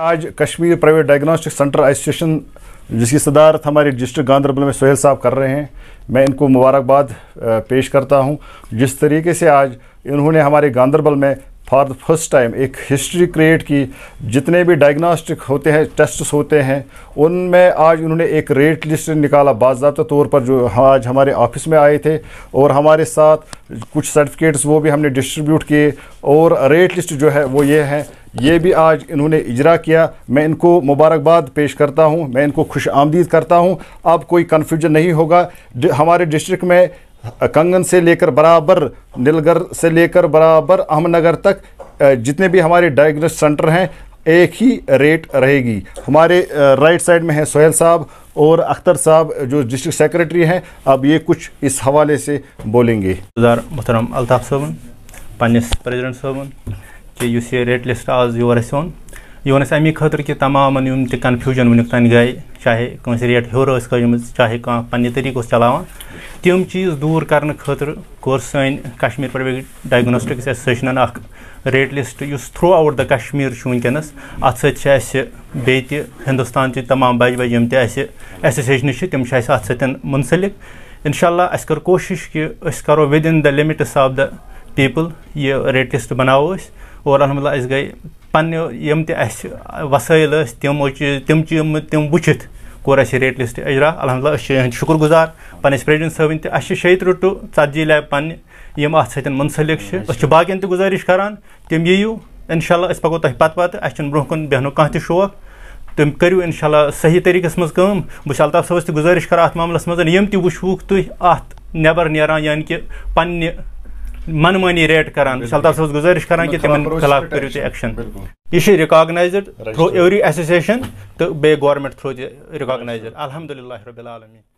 आज Kashmir private diagnostic centre association जिसकी सदारत हमारे डिस्ट्रिक्ट गांधरबल में सोहेल साहब कर रहे हैं मैं इनको मुबारकबाद पेश करता हूं जिस तरीके से आज इन्होंने हमारे गांधरबल में फॉर द फर्स्ट टाइम एक हिस्ट्री क्रिएट की जितने भी डायग्नोस्टिक होते हैं टेस्ट्स होते हैं उनमें आज उन्होंने एक रेट लिस्ट निकाला बाबा तौर पर जो आज हमारे ऑफिस में आए थे और हमारे साथ कुछ सर्टिफिकेट्स वो भी हमने डिस्ट्रीब्यूट किए और रेट लिस्ट जो है वो ये है ये भी आज इन्होंने इजरा किया मैं इनको मुबारकबाद पेश करता हूँ मैं इनको खुश आमदीद करता हूँ अब कोई कन्फ्यूजन नहीं होगा हमारे डिस्ट्रिक्ट में कंगन से लेकर बराबर नीलगर से लेकर बराबर अहमनगर तक जितने भी हमारे डायग्नोस्ट सेंटर हैं एक ही रेट रहेगी हमारे राइट साइड में है सोहेल साहब और अख्तर साहब जो डिस्ट्रिक्ट सेक्रेटरी हैं अब ये कुछ इस हवाले से बोलेंगे मोहतरम अलताफ़ साहब पन्नस प्रेजिडेंट सोबन कि इस ये रेट लिस्ट आज योर ओन योन अमी खुद कि तमाम कन्फ्यूजन वन तन गए चाहे कंस रेट ऐसी गम चाहे कह पे तरीक चलाना تِم چیٖز دوٗر کرنہٕ خٲطرٕ کوٚر سٲنۍ کشمیٖر پٮ۪ٹھ ڈایگنوسٹِک ایسوسیشنن اکھ ریٹ لِسٹ یُس تھرٛوٗ آوُٹ دَ کشمیٖر چھُ وٕنکیٚنس اتھ سۭتۍ چھِ اَسہِ بیٚیہِ تہِ ہِندُستانچہِ تمام بَجہِ بَجہِ یِم تہِ اَسہِ ایسوسیشنہٕ چھِ تِم چھِ اَسہِ اتھ سۭتۍ مُنسلِک اِنشاء اللہ اَسہِ کٔر کوٗشِش کہِ أسۍ کرو within the limits of the people یہِ ریٹ لِسٹ بَناوو أسۍ اور الحمدُ اللہ أسۍ گٔے پنٛنہِ یِم تہِ اَسہِ وَسٲیِل ٲسۍ تِمو چیٖز تِم چیٖز تِم وٕچھِتھ کوٚر اَسہِ ریٹ لِسٹ اجرا الحمدُ أسۍ چھِ یِہٕنٛدۍ شُکُر گُزار پَنٕنِس پرٛیزِڈنٛٹ صٲبٕنۍ تہِ اَسہِ چھِ شیٚیہِ تٕرٛہ ٹُہ ژَتجی لیب پَنٕنہِ یِم اَتھ سۭتۍ مُنسلِک چھِ أسۍ چھِ باقیَن تہِ گُزٲرِش کران تِم یِیِو اِنشاء اللہ أسۍ پَکو تۄہہِ پَتہٕ پَتہٕ اَسہِ چھُنہٕ برونٛہہ کُن بیٚہنُک کانٛہہ تہِ شوق تِم کٔرِو اِنشاء اللہ صحیح طٔریٖقَس منٛز کٲم بہٕ چھُس الطاف صٲبَس تہِ گُزٲرِش کران اَتھ معاملَس منٛز یِم تہِ وٕچھوُکھ تُہۍ اَتھ نٮ۪بر نیران یعنی کہِ پَنٕنہِ منمٲنی ریٹ کران بہٕ چھُس الطاف صٲبَس گُزٲرِش کران کہِ تِمن خٕلاف کٔرِو تُہۍ ایٚکشَن یہِ چھِ رِکاگنایزٕڈ تھرٛوٗ ایوری ایسوسیشن تہٕ بیٚیہِ گورمٮ۪نٛٹ تھرٛوٗ تہِ رِکاگنایزٕڈ الحمدُ اللہ رب العالمیٖن